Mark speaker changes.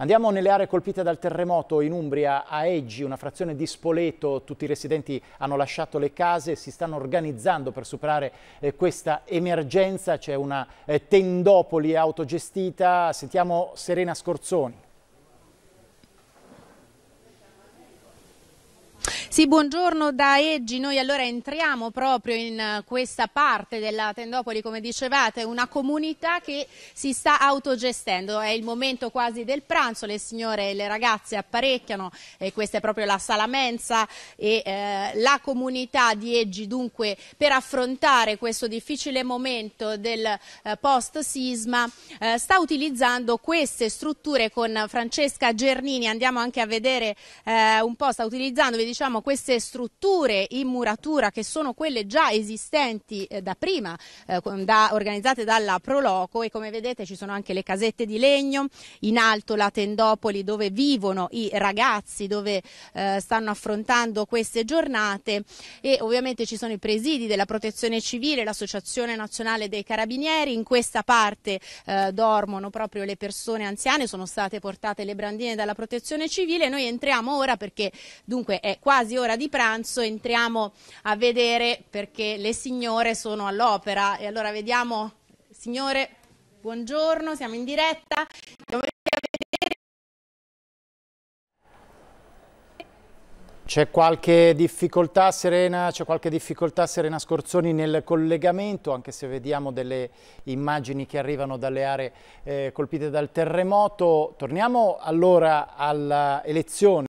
Speaker 1: Andiamo nelle aree colpite dal terremoto in Umbria, a Eggi, una frazione di Spoleto. Tutti i residenti hanno lasciato le case e si stanno organizzando per superare eh, questa emergenza. C'è una eh, tendopoli autogestita. Sentiamo Serena Scorzoni.
Speaker 2: Sì, buongiorno da Eggi. Noi allora entriamo proprio in eh, questa parte della Tendopoli, come dicevate, una comunità che si sta autogestendo. È il momento quasi del pranzo, le signore e le ragazze apparecchiano, e questa è proprio la sala mensa e eh, la comunità di Eggi dunque per affrontare questo difficile momento del eh, post-sisma eh, sta utilizzando queste strutture con Francesca Gernini. Andiamo anche a vedere eh, un po', sta utilizzando, vi diciamo, queste strutture in muratura che sono quelle già esistenti eh, da prima, eh, da, organizzate dalla Proloco e come vedete ci sono anche le casette di legno, in alto la Tendopoli dove vivono i ragazzi, dove eh, stanno affrontando queste giornate e ovviamente ci sono i presidi della Protezione Civile, l'Associazione Nazionale dei Carabinieri, in questa parte eh, dormono proprio le persone anziane, sono state portate le brandine dalla Protezione Civile, noi entriamo ora perché dunque è quasi ora di pranzo entriamo a vedere perché le signore sono all'opera e allora vediamo, signore, buongiorno, siamo in diretta.
Speaker 1: C'è qualche difficoltà Serena, c'è qualche difficoltà Serena Scorzoni nel collegamento, anche se vediamo delle immagini che arrivano dalle aree eh, colpite dal terremoto. Torniamo allora all'elezione